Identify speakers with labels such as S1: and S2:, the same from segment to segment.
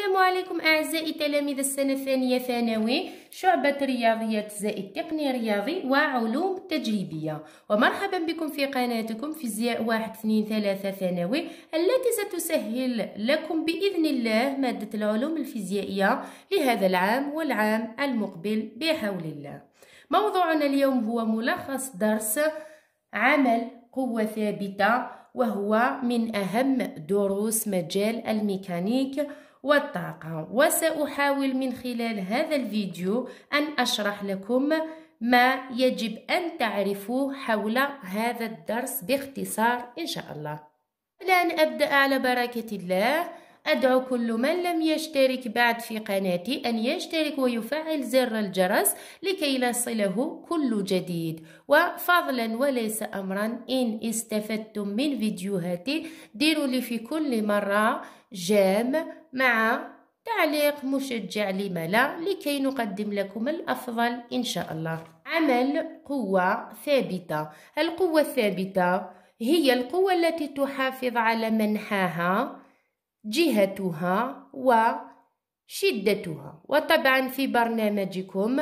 S1: السلام عليكم أعزائي تلاميذ السنة الثانية ثانوي شعبة رياضيات زائد تقني رياضي وعلوم تجريبية ومرحبا بكم في قناتكم فيزياء واحد اثنين ثلاثة ثانوي التي ستسهل لكم بإذن الله مادة العلوم الفيزيائية لهذا العام والعام المقبل بحول الله موضوعنا اليوم هو ملخص درس عمل قوة ثابتة وهو من أهم دروس مجال الميكانيك والطاقة وسأحاول من خلال هذا الفيديو أن أشرح لكم ما يجب أن تعرفوه حول هذا الدرس باختصار إن شاء الله الآن أبدأ على بركة الله أدعو كل من لم يشترك بعد في قناتي أن يشترك ويفعل زر الجرس لكي يصله كل جديد وفضلا وليس أمرا إن استفدتم من فيديوهاتي ديروا لي في كل مرة جام مع تعليق مشجع لما لا لكي نقدم لكم الأفضل إن شاء الله عمل قوة ثابتة القوة الثابتة هي القوة التي تحافظ على منحاها جهتها وشدتها وطبعا في برنامجكم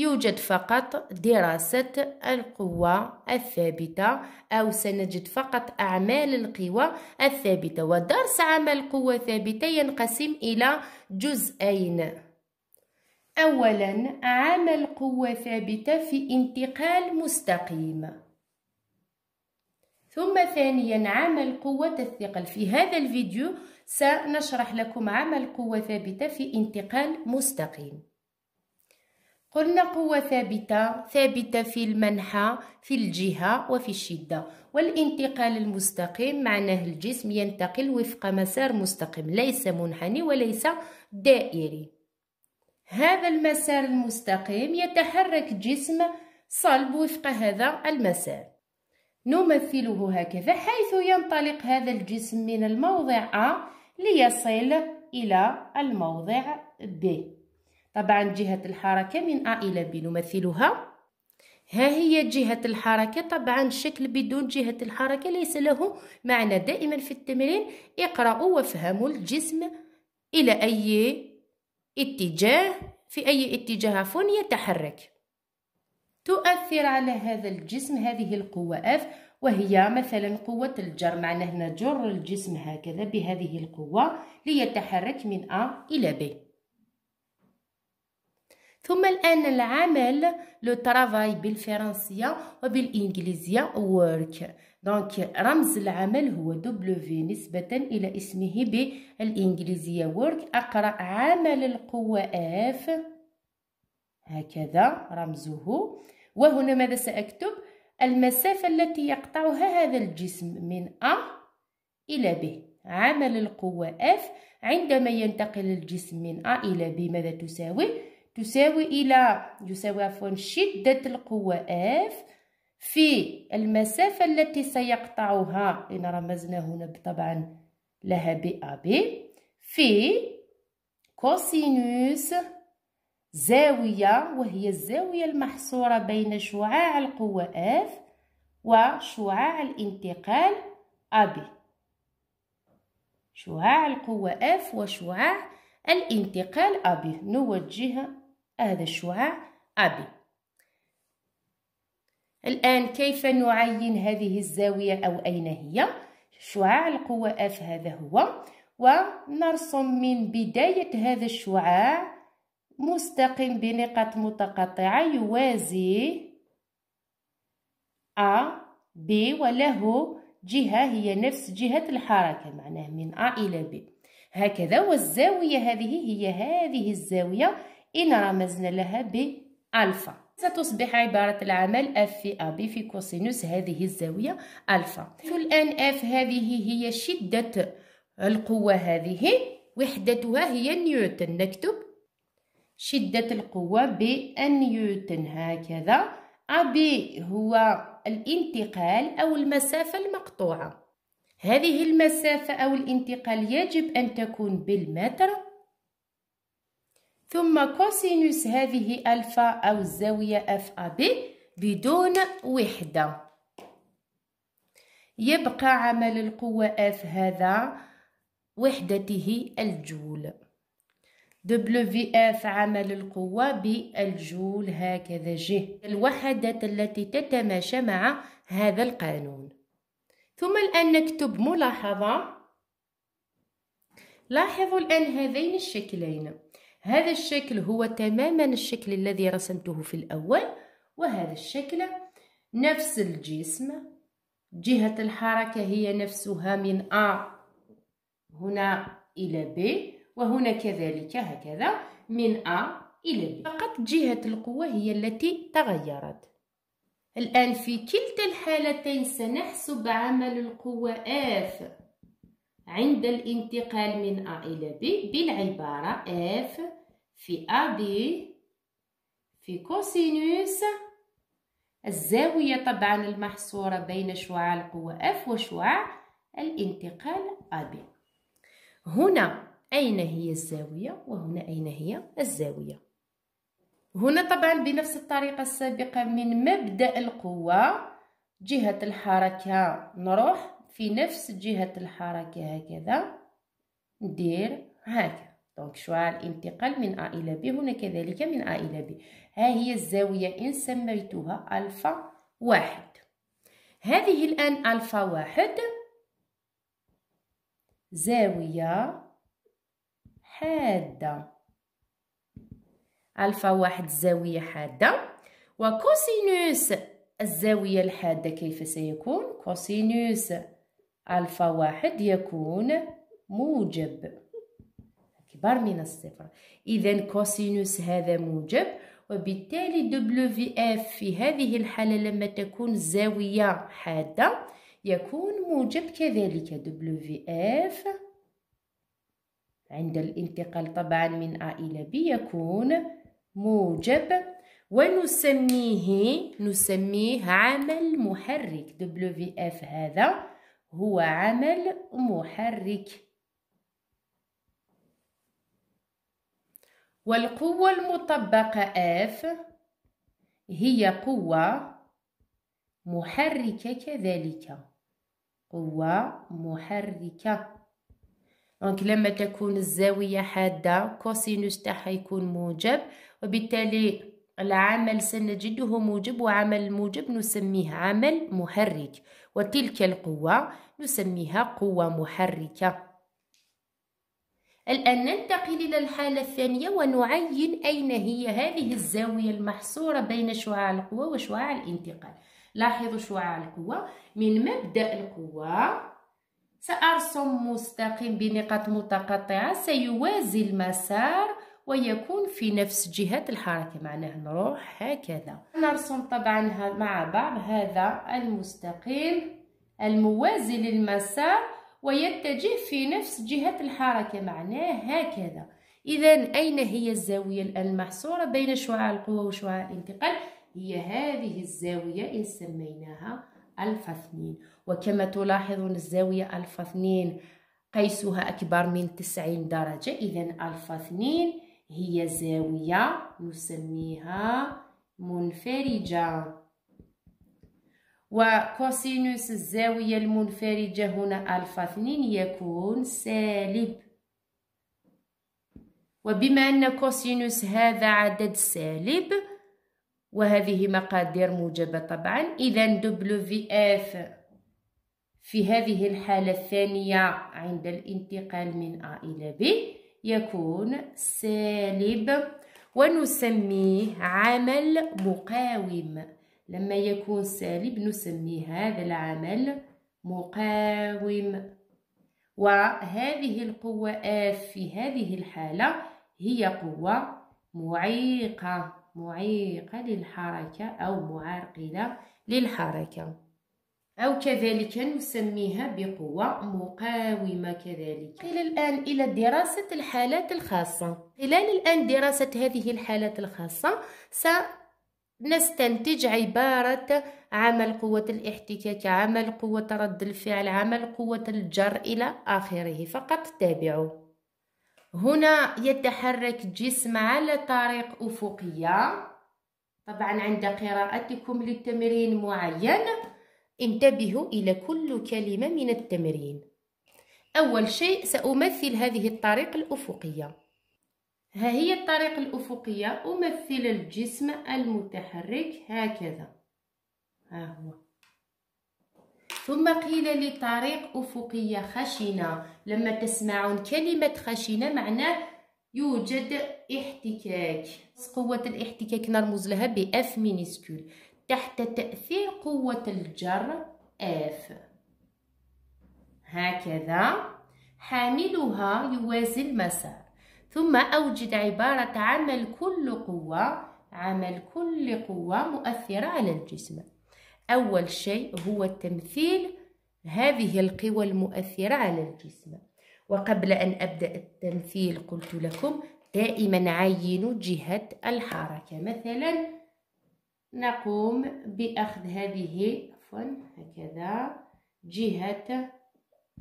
S1: يوجد فقط دراسة القوى الثابتة أو سنجد فقط أعمال القوى الثابتة ودرس عمل قوة ثابتة ينقسم إلى جزئين أولا عمل قوة ثابتة في انتقال مستقيم ثم ثانيا عمل قوة الثقل في هذا الفيديو سنشرح لكم عمل قوة ثابتة في انتقال مستقيم قلنا قوة ثابتة ثابتة في المنحى في الجهة وفي الشدة والانتقال المستقيم معناه الجسم ينتقل وفق مسار مستقيم ليس منحني وليس دائري هذا المسار المستقيم يتحرك جسم صلب وفق هذا المسار نمثله هكذا حيث ينطلق هذا الجسم من الموضع A ليصل إلى الموضع B طبعا جهة الحركة من أ إلى ب نمثلها ها هي جهة الحركة طبعا الشكل بدون جهة الحركة ليس له معنى دائما في التمرين اقرأوا وافهموا الجسم إلى أي اتجاه في أي اتجاه عفوا يتحرك تؤثر على هذا الجسم هذه القوة F وهي مثلا قوة الجر معناه نجر الجسم هكذا بهذه القوة ليتحرك من A إلى B ثم الآن العمل لو ترافاي بالفرنسية وبالإنجليزية ورك دونك رمز العمل هو W نسبة إلى اسمه بالإنجليزية ورك أقرأ عمل القوة اف هكذا رمزه وهنا ماذا سأكتب المسافة التي يقطعها هذا الجسم من ا إلى ب عمل القوة اف عندما ينتقل الجسم من ا إلى ب ماذا تساوي؟ تساوي إلى يساوي عفوا شدة القوة اف في المسافة التي سيقطعها إن رمزنا هنا طبعا لها ا ب في كوسينوس زاوية وهي الزاوية المحصورة بين شعاع القوة اف وشعاع الانتقال أبي شعاع القوة اف وشعاع الانتقال أبي نوجه هذا الشعاع أبي الآن كيف نعين هذه الزاوية أو أين هي؟ شعاع القوة F هذا هو ونرسم من بداية هذا الشعاع مستقيم بنقط متقطعة يوازي أ ب وله جهة هي نفس جهة الحركة معناه من أ إلى ب هكذا والزاوية هذه هي هذه الزاوية إن رمزنا لها بألفا ستصبح عبارة العمل اف في بي في كوسينوس هذه الزاوية الفا الآن اف هذه هي شدة القوة هذه وحدتها هي نيوتن نكتب شدة القوة بالنيوتن هكذا بي هو الانتقال أو المسافة المقطوعة هذه المسافة أو الانتقال يجب أن تكون بالمتر ثم كوسينوس هذه ألفا أو الزاوية اف أب بدون وحدة يبقى عمل القوة اف هذا وحدته الجول أف عمل القوة بالجول هكذا جه الوحدات التي تتماشى مع هذا القانون ثم الآن نكتب ملاحظة لاحظوا الآن هذين الشكلين هذا الشكل هو تماما الشكل الذي رسمته في الأول وهذا الشكل نفس الجسم جهة الحركة هي نفسها من A هنا إلى B وهنا كذلك هكذا من A إلى B فقط جهة القوة هي التي تغيرت الآن في كلتا الحالتين سنحسب عمل القوة F عند الانتقال من A إلى B بالعبارة F في AB في كوسينوس الزاوية طبعا المحصورة بين شعاع القوة F وشعاع الانتقال AB هنا أين هي الزاوية وهنا أين هي الزاوية هنا طبعا بنفس الطريقة السابقة من مبدأ القوة جهة الحركة نروح في نفس جهة الحركة هكذا ندير هكذا دونك شعاع الانتقال من ا إلى ب هنا كذلك من ا إلى ب ها هي الزاوية إن سميتها ألفا واحد هذه الآن ألفا واحد زاوية حادة ألفا واحد زاوية حادة وكوسينوس الزاوية الحادة كيف سيكون كوسينوس ألفا واحد يكون موجب أكبر من الصفر إذا كوسينوس هذا موجب وبالتالي دبليو اف في هذه الحالة لما تكون زاوية حادة يكون موجب كذلك دبليو اف عند الانتقال طبعا من ا إلى ب يكون موجب ونسميه نسميه عمل محرك دبليو اف هذا هو عمل محرك والقوة المطبقة F هي قوة محركة كذلك قوة محركة دونك لما تكون الزاوية حادة كوسينوس تاعها يكون موجب وبالتالي العمل سنجده موجب وعمل موجب نسميه عمل محرك وتلك القوة نسميها قوة محركة الآن ننتقل إلى الحالة الثانية ونعين أين هي هذه الزاوية المحصورة بين شعاع القوة وشعاع الانتقال لاحظوا شعاع القوة من مبدأ القوة سأرسم مستقيم بنقاط متقطعة سيوازي المسار ويكون في نفس جهة الحركة معناه نروح هكذا نرسم طبعا مع بعض هذا المستقيم الموازي للمسار ويتجه في نفس جهة الحركة معناه هكذا إذا أين هي الزاوية المحصورة بين شعاع القوة وشعاع الانتقال هي هذه الزاوية إن سميناها ألفا اثنين وكما تلاحظون الزاوية ألفا اثنين قيسها أكبر من تسعين درجة إذا ألفا اثنين هي زاوية نسميها منفرجة وكوسينوس الزاوية المنفرجة هنا ألفا اثنين يكون سالب وبما أن كوسينوس هذا عدد سالب وهذه مقادير موجبة طبعا إذا في اف في هذه الحالة الثانية عند الانتقال من A إلى B يكون سالب ونسميه عمل مقاوم لما يكون سالب نسميه هذا العمل مقاوم وهذه القوة آف في هذه الحالة هي قوة معيقة معيقة للحركة أو معرقلة للحركة أو كذلك نسميها بقوة مقاومة كذلك إلى الآن إلى دراسة الحالات الخاصة خلال الآن دراسة هذه الحالات الخاصة سنستنتج عبارة عمل قوة الاحتكاك عمل قوة رد الفعل عمل قوة الجر إلى آخره فقط تابعوا هنا يتحرك جسم على طريق أفقية طبعا عند قراءتكم للتمرين معين انتبهوا إلى كل كلمة من التمرين أول شيء سأمثل هذه الطريق الأفقية ها هي الطريق الأفقية أمثل الجسم المتحرك هكذا ها هو ثم قيل لي طريق أفقية خشنة لما تسمعون كلمة خشنة معناه يوجد احتكاك قوة الاحتكاك نرمز لها بأف مينيسكول تحت تأثير قوة الجر F هكذا حاملها يوازي المسار ثم أوجد عبارة عمل كل قوة عمل كل قوة مؤثرة على الجسم أول شيء هو تمثيل هذه القوى المؤثرة على الجسم وقبل أن أبدأ التمثيل قلت لكم دائما عينوا جهة الحركة مثلا نقوم بأخذ هذه عفوا هكذا جهة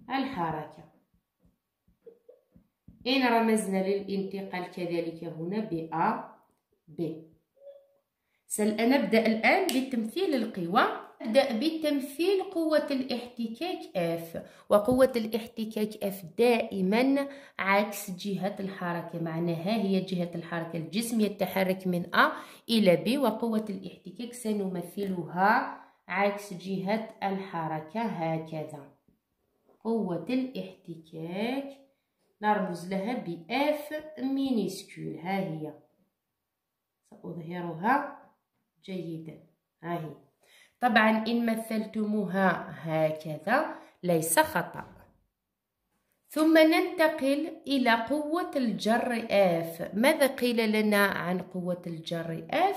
S1: الحركة إن رمزنا للانتقال كذلك هنا ب A B سنبدأ الآن بتمثيل القوى نبدأ بتمثيل قوة الاحتكاك F وقوة الاحتكاك F دائما عكس جهة الحركة معناها هي جهة الحركة الجسم يتحرك من A إلى B وقوة الاحتكاك سنمثلها عكس جهة الحركة هكذا قوة الاحتكاك نرمز لها ب F مينيسكول ها هي سأظهرها جيدا ها هي طبعا إن مثلتموها هكذا ليس خطأ ثم ننتقل إلى قوة الجر آف ماذا قيل لنا عن قوة الجر آف؟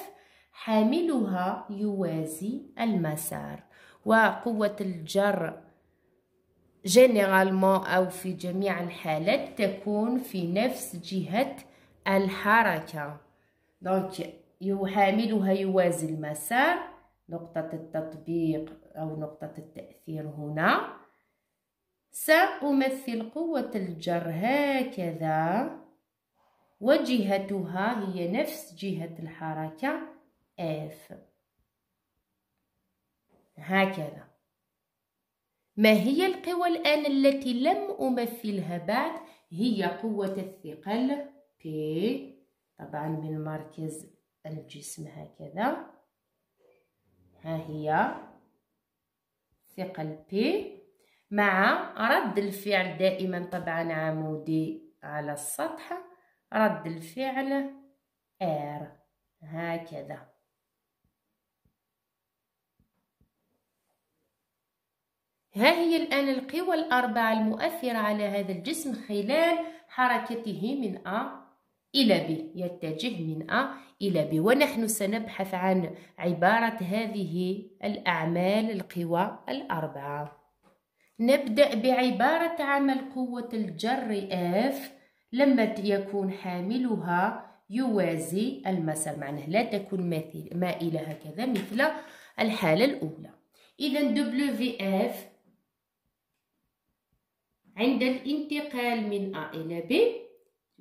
S1: حاملها يوازي المسار وقوة الجر جنرالمون أو في جميع الحالات تكون في نفس جهة الحركة دونك يحاملها يوازي المسار نقطة التطبيق أو نقطة التأثير هنا سأمثل قوة الجر هكذا وجهتها هي نفس جهة الحركة F هكذا ما هي القوى الآن التي لم أمثلها بعد هي قوة الثقل P طبعا من مركز الجسم هكذا ها هي ثقل بي مع رد الفعل دائما طبعا عمودي على السطح رد الفعل ار هكذا ها هي الآن القوى الأربعة المؤثرة على هذا الجسم خلال حركته من أ إلى ب يتجه من أ إلى ب ونحن سنبحث عن عبارة هذه الأعمال القوى الأربعة نبدأ بعبارة عمل قوة الجر F لما يكون حاملها يوازي المسار معناه لا تكون مائلة هكذا مثل الحالة الأولى إذا اف عند الانتقال من A إلى B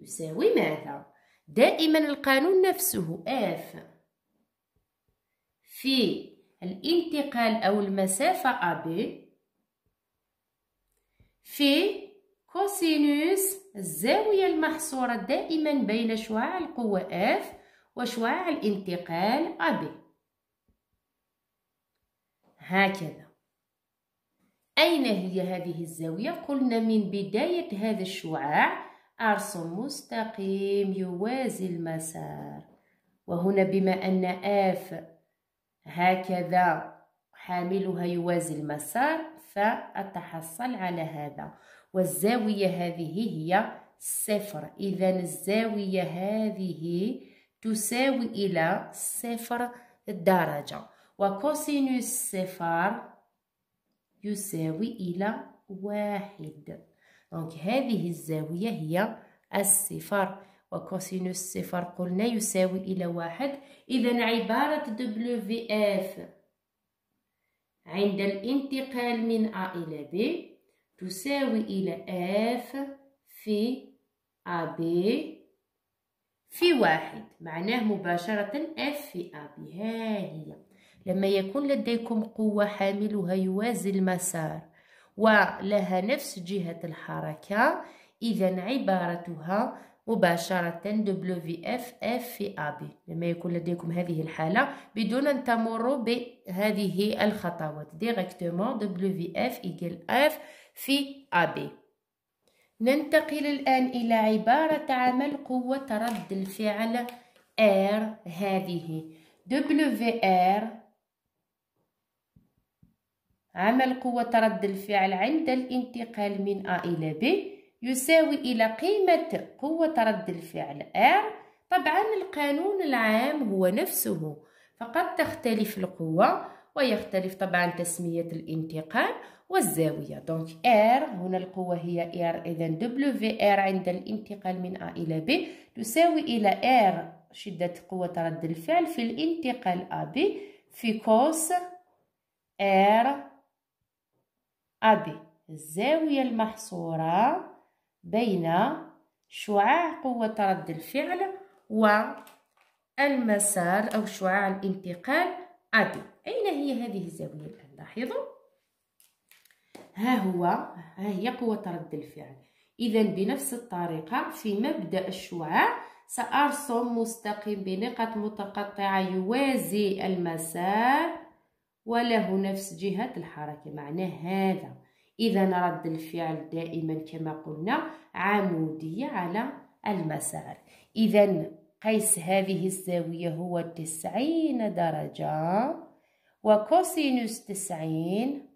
S1: يساوي ماذا دائما القانون نفسه اف في الانتقال أو المسافة ا بي في كوسينوس الزاوية المحصورة دائما بين شعاع القوة اف وشعاع الانتقال ا بي هكذا أين هي هذه الزاوية؟ قلنا من بداية هذا الشعاع عرس مستقيم يوازي المسار وهنا بما أن آف هكذا حاملها يوازي المسار فأتحصل على هذا والزاوية هذه هي صفر إذا الزاوية هذه تساوي إلى صفر درجة وكوسينوس صفر يساوي إلى واحد دونك هذه الزاوية هي الصفر وكوسينوس صفر قلنا يساوي إلى واحد إذا عبارة دبليو اف عند الانتقال من ا إلى ب تساوي إلى اف في ا ب في واحد معناه مباشرة اف في ب ها هي لما يكون لديكم قوة حاملها يوازي المسار ولها نفس جهة الحركة إذا عبارتها مباشرة اف F في AB لما يكون لديكم هذه الحالة بدون أن تمروا بهذه الخطوات directement اف إيكال F في AB ننتقل الآن إلى عبارة عمل قوة رد الفعل R هذه WR عمل قوة رد الفعل عند الانتقال من A إلى B يساوي إلى قيمة قوة رد الفعل R طبعا القانون العام هو نفسه فقد تختلف القوة ويختلف طبعا تسمية الانتقال والزاوية دونك R هنا القوة هي R إذا WR عند الانتقال من A إلى B تساوي إلى R شدة قوة رد الفعل في الانتقال AB في كوس R أبي الزاوية المحصورة بين شعاع قوة رد الفعل والمسار أو شعاع الانتقال أبي أين هي هذه الزاوية الآن لاحظوا ها هو ها هي قوة رد الفعل إذا بنفس الطريقة في مبدأ الشعاع سأرسم مستقيم بنقط متقطعة يوازي المسار وله نفس جهة الحركة معناه هذا إذا رد الفعل دائما كما قلنا عمودية على المسار إذا قيس هذه الزاوية هو تسعين درجة وكوسينوس تسعين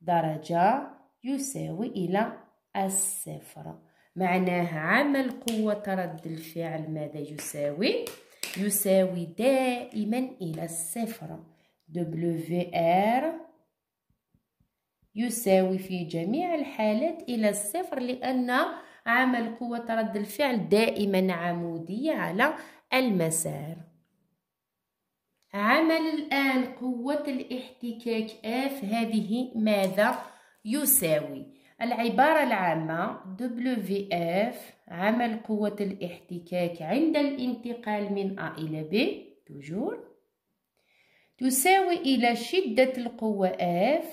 S1: درجة يساوي إلى الصفر معناه عمل قوة رد الفعل ماذا يساوي؟ يساوي دائما إلى الصفر WR يساوي في جميع الحالات إلى الصفر لأن عمل قوة رد الفعل دائما عمودية على المسار عمل الآن قوة الاحتكاك F هذه ماذا يساوي العبارة العامة WF عمل قوة الاحتكاك عند الانتقال من A إلى B توجور تساوي إلى شدة القوة F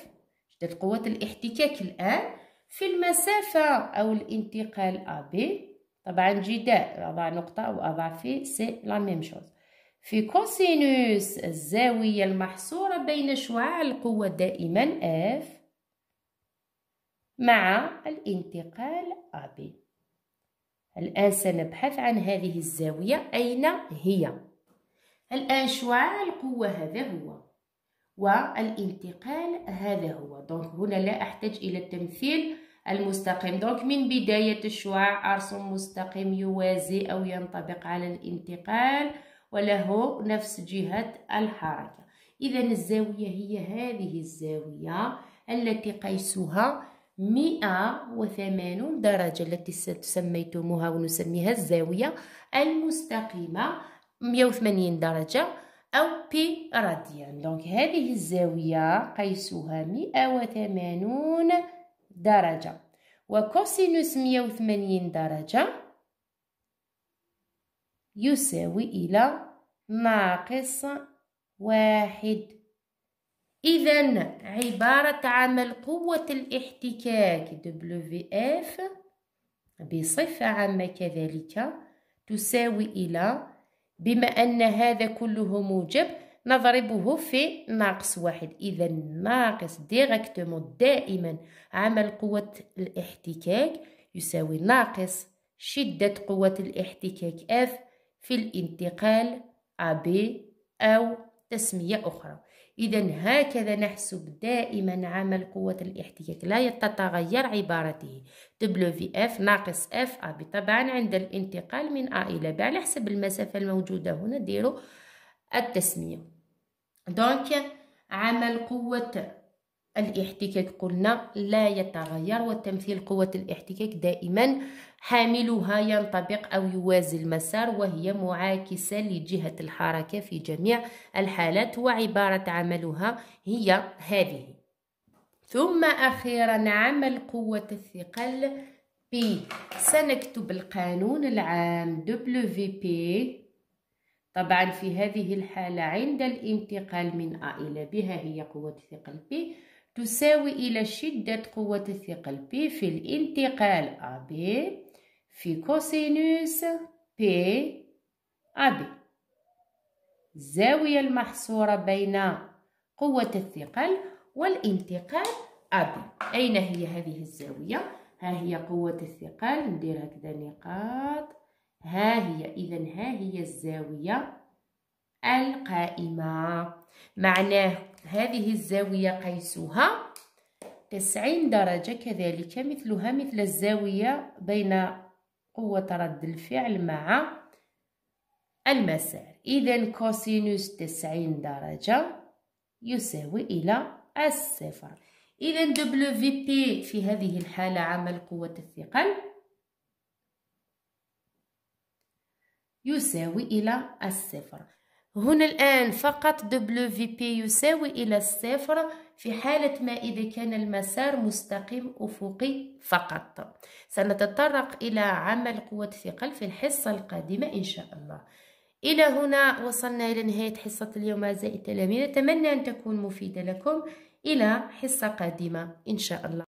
S1: شدة قوة الاحتكاك الآن في المسافة أو الانتقال AB طبعا جداء أضع نقطة أو أضع في سي لا ميم شوز في كوسينوس الزاوية المحصورة بين شعاع القوة دائما F مع الانتقال AB الآن سنبحث عن هذه الزاوية أين هي؟ الآن شعاع القوة هذا هو والانتقال هذا هو دونك هنا لا أحتاج إلى التمثيل المستقيم دونك من بداية الشعاع أرسم مستقيم يوازي أو ينطبق على الانتقال وله نفس جهة الحركة إذا الزاوية هي هذه الزاوية التي قيسها 180 درجة التي سميتموها ونسميها الزاوية المستقيمة 180 درجة أو بي راديان دونك هذه الزاوية قيسوها 180 درجة وكوسينوس 180 درجة يساوي إلى ناقص واحد إذا عبارة عمل قوة الاحتكاك WF بصفة عامة كذلك تساوي إلى بما أن هذا كله موجب نضربه في ناقص واحد إذا ناقص ديريكتومون دائما عمل قوة الاحتكاك يساوي ناقص شدة قوة الاحتكاك F في الانتقال AB أو تسمية أخرى إذا هكذا نحسب دائما عمل قوة الاحتكاك لا تتغير عبارته WF ناقص FA طبعا عند الانتقال من A إلى B على حسب المسافة الموجودة هنا ديروا التسمية دونك عمل قوة الاحتكاك قلنا لا يتغير وتمثيل قوة الاحتكاك دائما حاملها ينطبق أو يوازي المسار وهي معاكسة لجهة الحركة في جميع الحالات وعبارة عملها هي هذه ثم أخيرا عمل قوة الثقل P سنكتب القانون العام WP طبعا في هذه الحالة عند الانتقال من A إلى B هي قوة الثقل P تساوي إلى شدة قوة الثقل P في الانتقال AB في كوسينوس P AB الزاوية المحصورة بين قوة الثقل والانتقال AB أين هي هذه الزاوية؟ ها هي قوة الثقل ندير هكذا نقاط ها هي إذا ها هي الزاوية القائمة معناه هذه الزاوية قيسوها تسعين درجة كذلك مثلها مثل الزاوية بين قوة رد الفعل مع المسار إذا كوسينوس تسعين درجة يساوي إلى الصفر إذا دبليو في بي في هذه الحالة عمل قوة الثقل يساوي إلى الصفر هنا الآن فقط دبلو في بي يساوي إلى الصفر في حالة ما إذا كان المسار مستقيم أفقي فقط سنتطرق إلى عمل قوة الثقل في الحصة القادمة إن شاء الله إلى هنا وصلنا إلى نهاية حصة اليوم أعزائي التلاميذ أتمنى أن تكون مفيدة لكم إلى حصة قادمة إن شاء الله